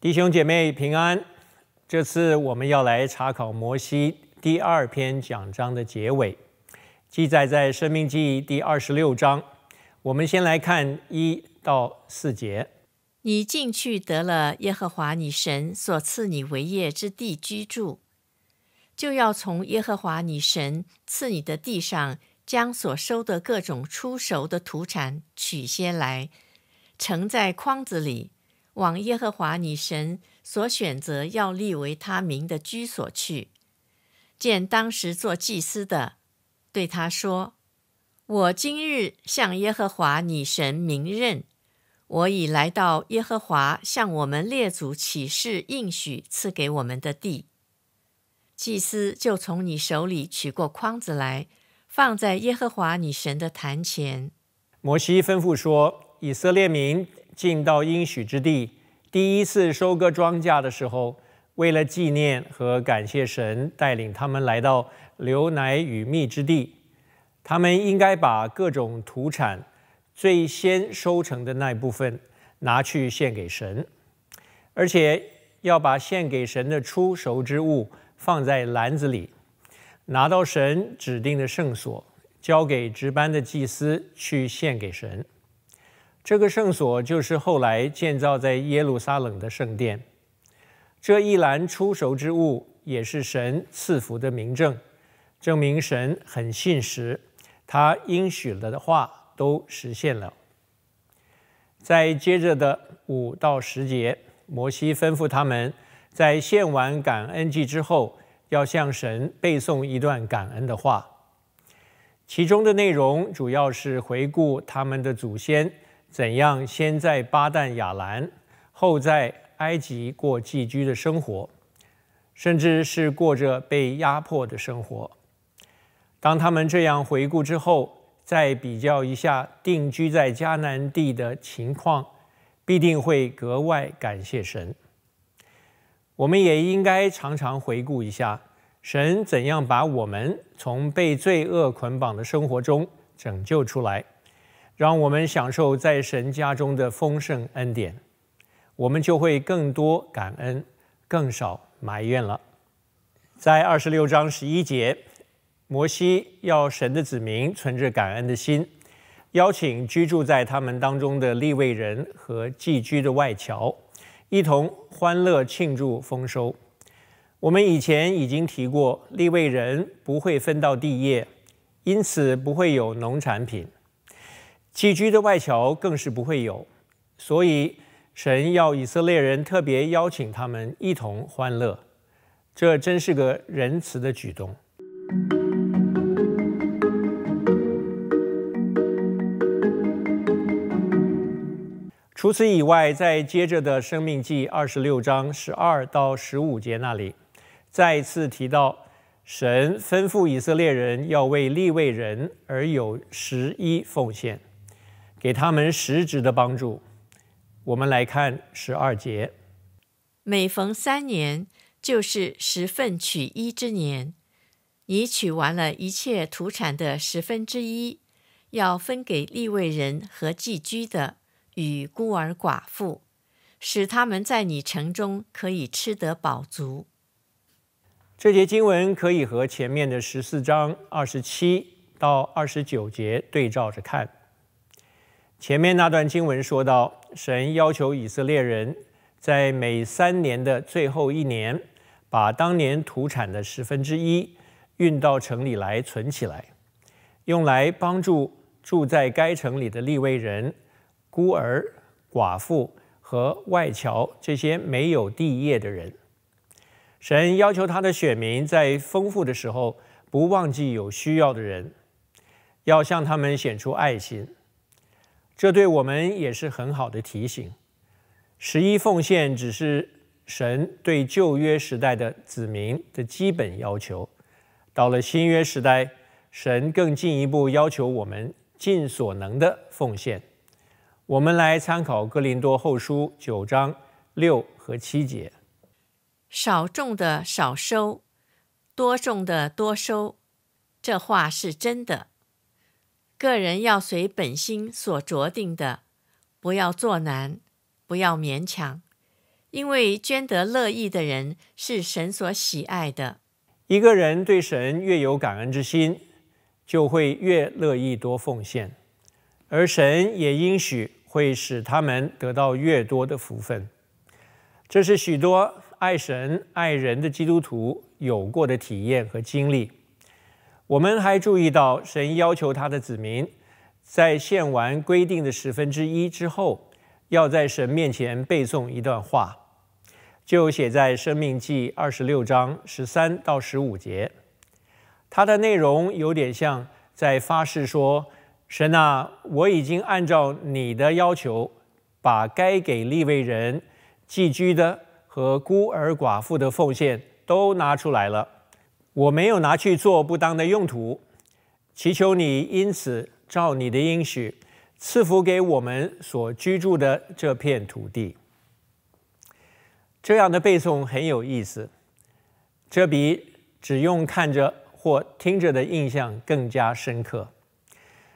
弟兄姐妹平安。这次我们要来查考摩西第二篇讲章的结尾，记载在《生命记》第二十六章。我们先来看一到四节：“你进去得了耶和华你神所赐你为业之地居住，就要从耶和华你神赐你的地上，将所收的各种出熟的土产取些来，盛在筐子里。”往耶和华女神所选择要立为他名的居所去，见当时做祭司的，对他说：“我今日向耶和华女神明认，我已来到耶和华向我们列祖起誓应许赐给我们的地。”祭司就从你手里取过筐子来，放在耶和华女神的坛前。摩西吩咐说：“以色列民。”进到应许之地，第一次收割庄稼的时候，为了纪念和感谢神带领他们来到牛奶与蜜之地，他们应该把各种土产最先收成的那部分拿去献给神，而且要把献给神的初熟之物放在篮子里，拿到神指定的圣所，交给值班的祭司去献给神。这个圣所就是后来建造在耶路撒冷的圣殿。这一篮出熟之物也是神赐福的明证，证明神很信实，他应许了的话都实现了。在接着的五到十节，摩西吩咐他们在献完感恩祭之后，要向神背诵一段感恩的话，其中的内容主要是回顾他们的祖先。怎样先在巴旦亚兰，后在埃及过寄居的生活，甚至是过着被压迫的生活。当他们这样回顾之后，再比较一下定居在迦南地的情况，必定会格外感谢神。我们也应该常常回顾一下，神怎样把我们从被罪恶捆绑的生活中拯救出来。让我们享受在神家中的丰盛恩典，我们就会更多感恩，更少埋怨了。在二十六章十一节，摩西要神的子民存着感恩的心，邀请居住在他们当中的利未人和寄居的外侨，一同欢乐庆祝丰收。我们以前已经提过，利未人不会分到地业，因此不会有农产品。寄居的外侨更是不会有，所以神要以色列人特别邀请他们一同欢乐，这真是个仁慈的举动。除此以外，在接着的生命记二十六章十二到十五节那里，再次提到神吩咐以色列人要为立位人而有十一奉献。给他们实质的帮助。我们来看十二节。每逢三年，就是十份取一之年。你取完了一切土产的十分之一，要分给利未人和寄居的与孤儿寡妇，使他们在你城中可以吃得饱足。这节经文可以和前面的十四章二十七到二十九节对照着看。前面那段经文说到，神要求以色列人，在每三年的最后一年，把当年土产的十分之一，运到城里来存起来，用来帮助住在该城里的利未人、孤儿、寡妇和外侨这些没有地业的人。神要求他的选民在丰富的时候，不忘记有需要的人，要向他们显出爱心。这对我们也是很好的提醒。十一奉献只是神对旧约时代的子民的基本要求，到了新约时代，神更进一步要求我们尽所能的奉献。我们来参考哥林多后书九章六和七节：“少种的少收，多种的多收，这话是真的。”个人要随本心所着定的，不要做难，不要勉强，因为捐得乐意的人是神所喜爱的。一个人对神越有感恩之心，就会越乐意多奉献，而神也应许会使他们得到越多的福分。这是许多爱神爱人的基督徒有过的体验和经历。我们还注意到，神要求他的子民在献完规定的十分之一之后，要在神面前背诵一段话，就写在《生命记》二十六章十三到十五节。它的内容有点像在发誓说：“神啊，我已经按照你的要求，把该给立位人、寄居的和孤儿寡妇的奉献都拿出来了。”我没有拿去做不当的用途，祈求你因此照你的应许，赐福给我们所居住的这片土地。这样的背诵很有意思，这比只用看着或听着的印象更加深刻。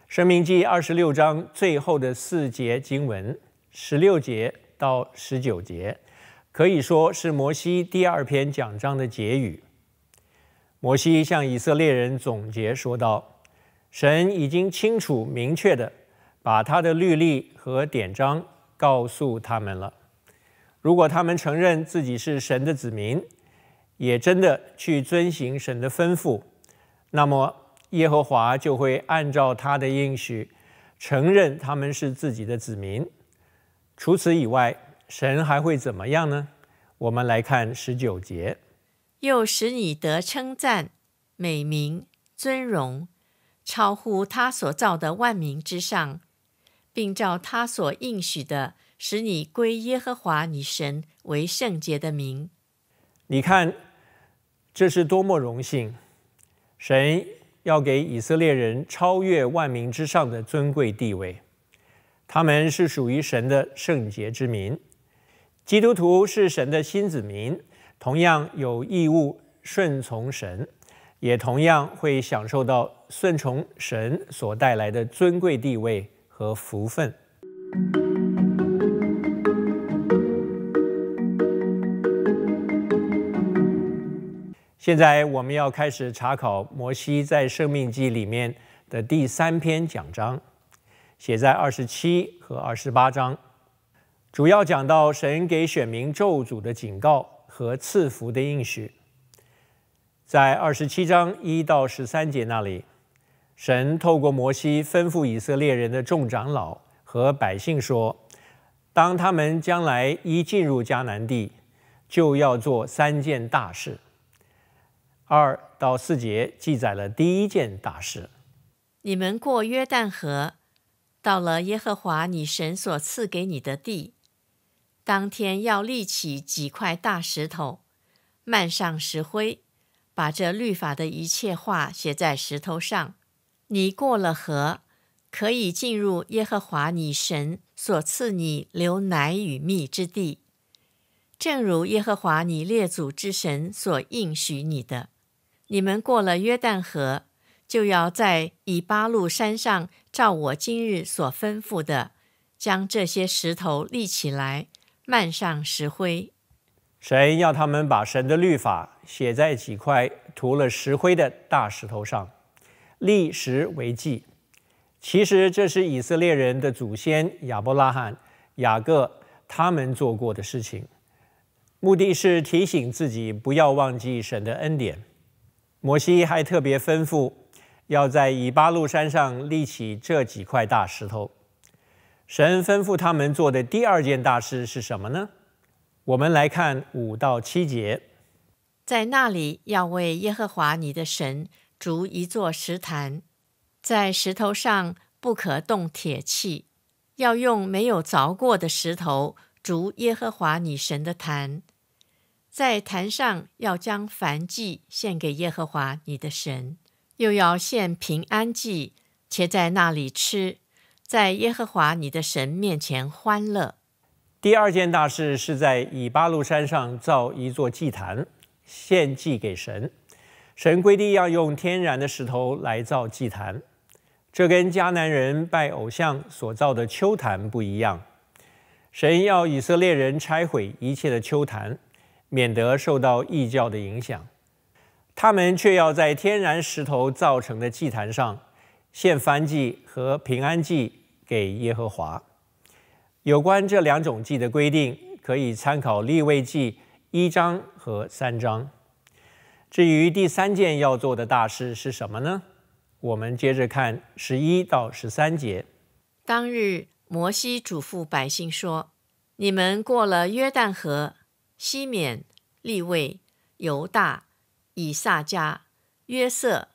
生命记二十六章最后的四节经文，十六节到十九节，可以说是摩西第二篇讲章的结语。摩西向以色列人总结说道：“神已经清楚明确的把他的律例和典章告诉他们了。如果他们承认自己是神的子民，也真的去遵行神的吩咐，那么耶和华就会按照他的应许，承认他们是自己的子民。除此以外，神还会怎么样呢？我们来看十九节。”又使你得称赞、美名、尊荣，超乎他所造的万民之上，并照他所应许的，使你归耶和华你神为圣洁的名。你看，这是多么荣幸！神要给以色列人超越万民之上的尊贵地位，他们是属于神的圣洁之民。基督徒是神的新子民。同样有义务顺从神，也同样会享受到顺从神所带来的尊贵地位和福分。现在我们要开始查考摩西在《生命记》里面的第三篇讲章，写在二十七和二十八章，主要讲到神给选民咒诅的警告。和赐福的应许，在二十七章一到十三节那里，神透过摩西吩咐以色列人的众长老和百姓说：“当他们将来一进入迦南地，就要做三件大事。”二到四节记载了第一件大事：“你们过约旦河，到了耶和华你神所赐给你的地。”当天要立起几块大石头，漫上石灰，把这律法的一切话写在石头上。你过了河，可以进入耶和华你神所赐你流奶与蜜之地，正如耶和华你列祖之神所应许你的。你们过了约旦河，就要在以巴路山上照我今日所吩咐的，将这些石头立起来。漫上石灰，神要他们把神的律法写在几块涂了石灰的大石头上，立石为记。其实这是以色列人的祖先亚伯拉罕、雅各他们做过的事情，目的是提醒自己不要忘记神的恩典。摩西还特别吩咐，要在以巴路山上立起这几块大石头。神吩咐他们做的第二件大事是什么呢？我们来看五到七节，在那里要为耶和华你的神筑一座石坛，在石头上不可动铁器，要用没有凿过的石头筑耶和华你神的坛，在坛上要将凡祭献给耶和华你的神，又要献平安祭，且在那里吃。在耶和华你的神面前欢乐。第二件大事是在以巴路山上造一座祭坛，献祭给神。神规定要用天然的石头来造祭坛，这跟迦南人拜偶像所造的秋坛不一样。神要以色列人拆毁一切的秋坛，免得受到异教的影响。他们却要在天然石头造成的祭坛上献燔祭和平安祭。给耶和华。有关这两种祭的规定，可以参考立位记一章和三章。至于第三件要做的大事是什么呢？我们接着看十一到十三节。当日，摩西嘱咐百姓说：“你们过了约旦河西缅、立位、犹大、以萨迦、约瑟、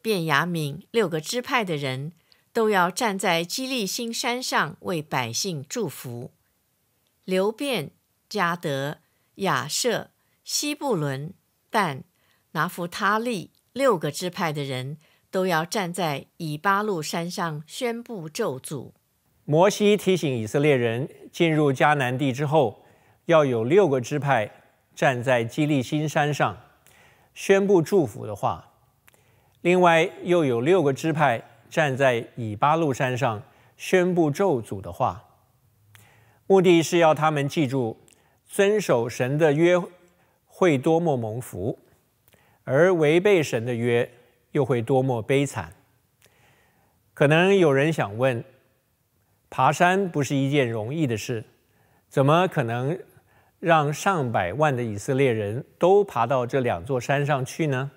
便雅敏六个支派的人。”都要站在基利新山上为百姓祝福。流辩、加德、亚舍、西布伦、但、拿弗他利六个支派的人都要站在以巴路山上宣布咒诅。摩西提醒以色列人，进入迦南地之后，要有六个支派站在基利新山上宣布祝福的话，另外又有六个支派。站在以巴路山上宣布咒诅的话，目的是要他们记住遵守神的约会多么蒙福，而违背神的约又会多么悲惨。可能有人想问：爬山不是一件容易的事，怎么可能让上百万的以色列人都爬到这两座山上去呢？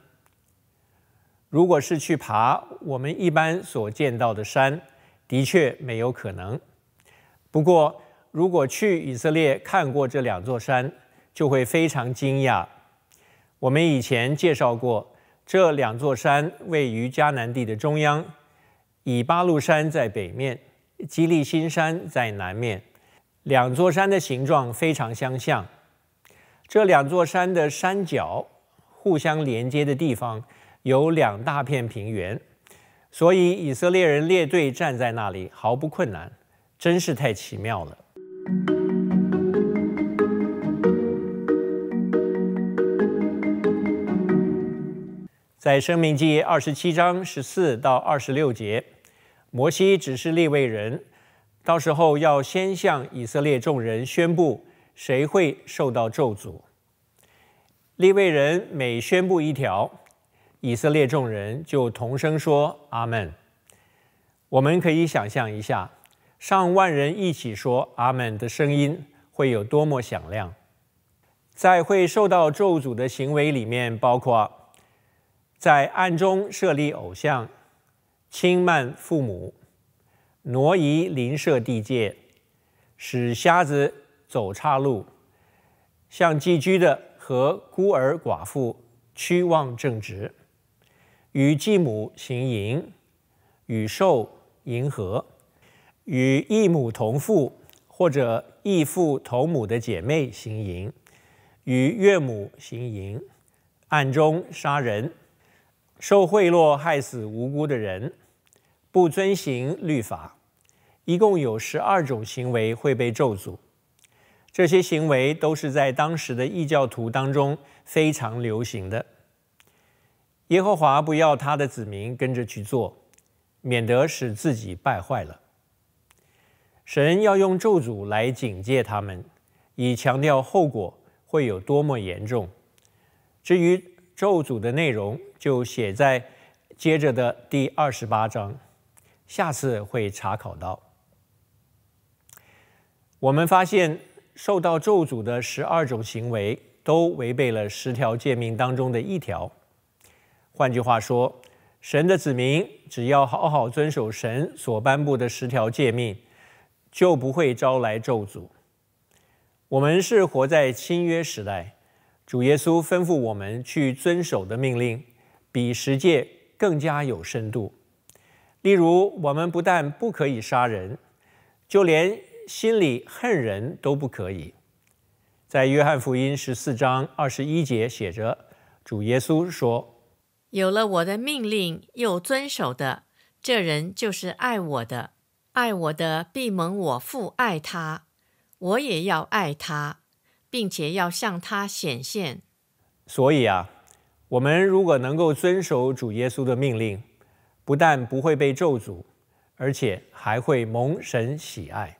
如果是去爬我们一般所见到的山，的确没有可能。不过，如果去以色列看过这两座山，就会非常惊讶。我们以前介绍过，这两座山位于迦南地的中央，以巴路山在北面，基利新山在南面。两座山的形状非常相像，这两座山的山脚互相连接的地方。有两大片平原，所以以色列人列队站在那里毫不困难，真是太奇妙了。在《生命记》二十七章十四到二十六节，摩西只是立位人，到时候要先向以色列众人宣布谁会受到咒诅。立位人每宣布一条。以色列众人就同声说：“阿门。”我们可以想象一下，上万人一起说“阿门”的声音会有多么响亮。在会受到咒诅的行为里面，包括在暗中设立偶像、轻慢父母、挪移邻舍地界、使瞎子走岔路、向寄居的和孤儿寡妇屈枉正直。与继母行淫，与兽淫合，与异母同父或者异父同母的姐妹行淫，与岳母行淫，暗中杀人，受贿赂害死无辜的人，不遵行律法，一共有十二种行为会被咒诅。这些行为都是在当时的异教徒当中非常流行的。耶和华不要他的子民跟着去做，免得使自己败坏了。神要用咒诅来警戒他们，以强调后果会有多么严重。至于咒诅的内容，就写在接着的第二十八章，下次会查考到。我们发现受到咒诅的十二种行为，都违背了十条诫命当中的一条。换句话说，神的子民只要好好遵守神所颁布的十条诫命，就不会招来咒诅。我们是活在新约时代，主耶稣吩咐我们去遵守的命令，比十诫更加有深度。例如，我们不但不可以杀人，就连心里恨人都不可以。在约翰福音十四章二十一节写着，主耶稣说。有了我的命令又遵守的，这人就是爱我的。爱我的必蒙我父爱他，我也要爱他，并且要向他显现。所以啊，我们如果能够遵守主耶稣的命令，不但不会被咒诅，而且还会蒙神喜爱。